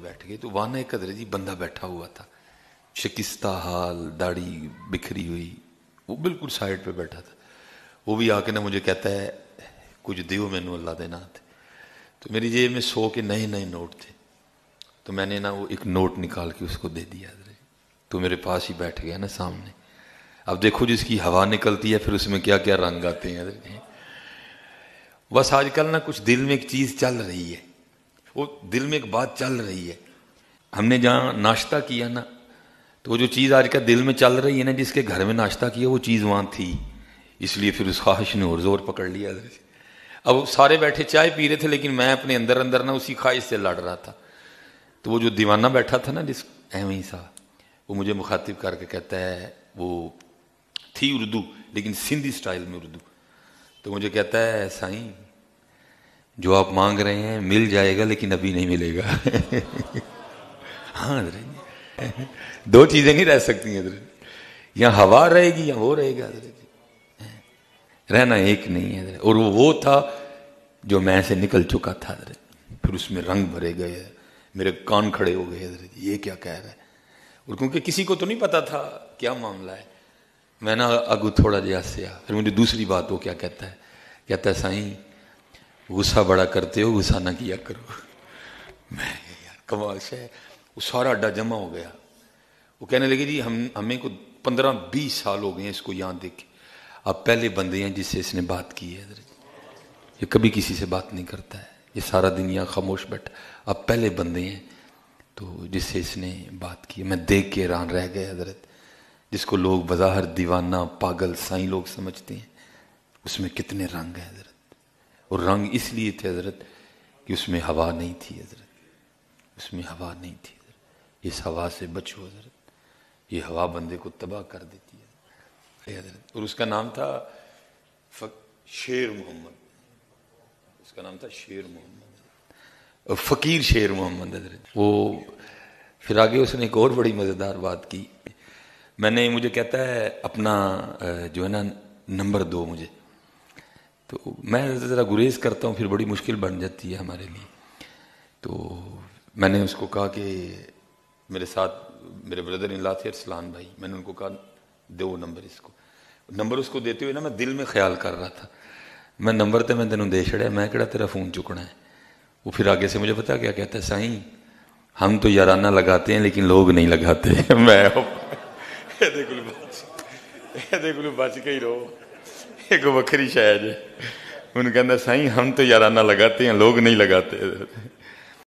बैठ गए तो वहां एक कदरे जी बंदा बैठा हुआ था शिकिस्ता हाल दाढ़ी बिखरी हुई वो बिल्कुल साइड पे बैठा था वो भी आके ना मुझे कहता है कुछ दियो मैं अल्लाह देना थे तो मेरी जेब में सौ के नए नए नोट थे तो मैंने ना वो एक नोट निकाल के उसको दे दिया तो मेरे पास ही बैठ गया ना सामने अब देखो जिसकी हवा निकलती है फिर उसमें क्या क्या रंग आते हैं बस आजकल ना कुछ दिल में एक चीज़ चल रही है वो दिल में एक बात चल रही है हमने जहाँ नाश्ता किया ना तो वो जो चीज़ आज का दिल में चल रही है ना जिसके घर में नाश्ता किया वो चीज़ वहाँ थी इसलिए फिर उस ख्वाहिश ने और ज़ोर पकड़ लिया अब सारे बैठे चाय पी रहे थे लेकिन मैं अपने अंदर अंदर ना उसी ख्वाहिश से लड़ रहा था तो वो जो दीवाना बैठा था ना जिस अहमी सा वो मुझे मुखातिब करके कहता है वो थी उर्दू लेकिन सिंधी स्टाइल में उर्दू तो मुझे कहता है साईं जो आप मांग रहे हैं मिल जाएगा लेकिन अभी नहीं मिलेगा हाँ दो चीजें नहीं रह सकती हजरत यहाँ हवा रहेगी या वो रहेगा रहना एक नहीं है और वो वो था जो मैं से निकल चुका था हजरत फिर उसमें रंग भरे गए मेरे कान खड़े हो गए ये क्या कह रहा है और क्योंकि किसी को तो नहीं पता था क्या मामला है मैं ना अगू थोड़ा जहा से फिर मुझे दूसरी बात वो क्या कहता है कहता है साई गुस्सा बड़ा करते हो गुस्सा ना किया करो मैं यार कमाल से वो सारा अड्डा जमा हो गया वो कहने लगे जी हम हमें को पंद्रह बीस साल हो गए हैं इसको यहाँ देख के आप पहले बंदे हैं जिससे इसने बात की है ये कभी किसी से बात नहीं करता है ये सारा दिन यहाँ खामोश बैठा आप पहले बंदे हैं तो जिससे इसने बात की मैं देख के हैरान रह गए हजरत जिसको लोग बज़ाहर दीवाना पागल साई लोग समझते हैं उसमें कितने रंग हैं हजरत और रंग इसलिए थे हजरत कि उसमें हवा नहीं थी हजरत उसमें हवा नहीं थी इस हवा से बचो हजरत ये हवा बंदे को तबाह कर देती है हजरत और उसका नाम था शेर मोहम्मद उसका नाम था शेर मोहम्मद और फ़कीर शेर मोहम्मद हजरत वो फिर आगे उसने एक और बड़ी मज़ेदार बात की मैंने मुझे कहता है अपना जो है ना नंबर दो मुझे तो मैं ज़रा गुरेज करता हूँ फिर बड़ी मुश्किल बन जाती है हमारे लिए तो मैंने उसको कहा कि मेरे साथ मेरे ब्रदर इन ला थे अरसलान भाई मैंने उनको कहा दो नंबर इसको नंबर उसको देते हुए ना मैं दिल में ख्याल कर रहा था मैं नंबर तो मैं तेन दे छड़ा मैं कड़ा तेरा फोन चुकना है वो फिर आगे से मुझे पता क्या कहता है साई हम तो याराना लगाते हैं लेकिन लोग नहीं लगाते मैं ਇਹਦੇ बच ਬਚ ਇਹਦੇ કે ગો બકરી છે આજે ઓન કેંદા સાઈ હમ તો યારા ના લગાતે લોગ નહીં લગાતે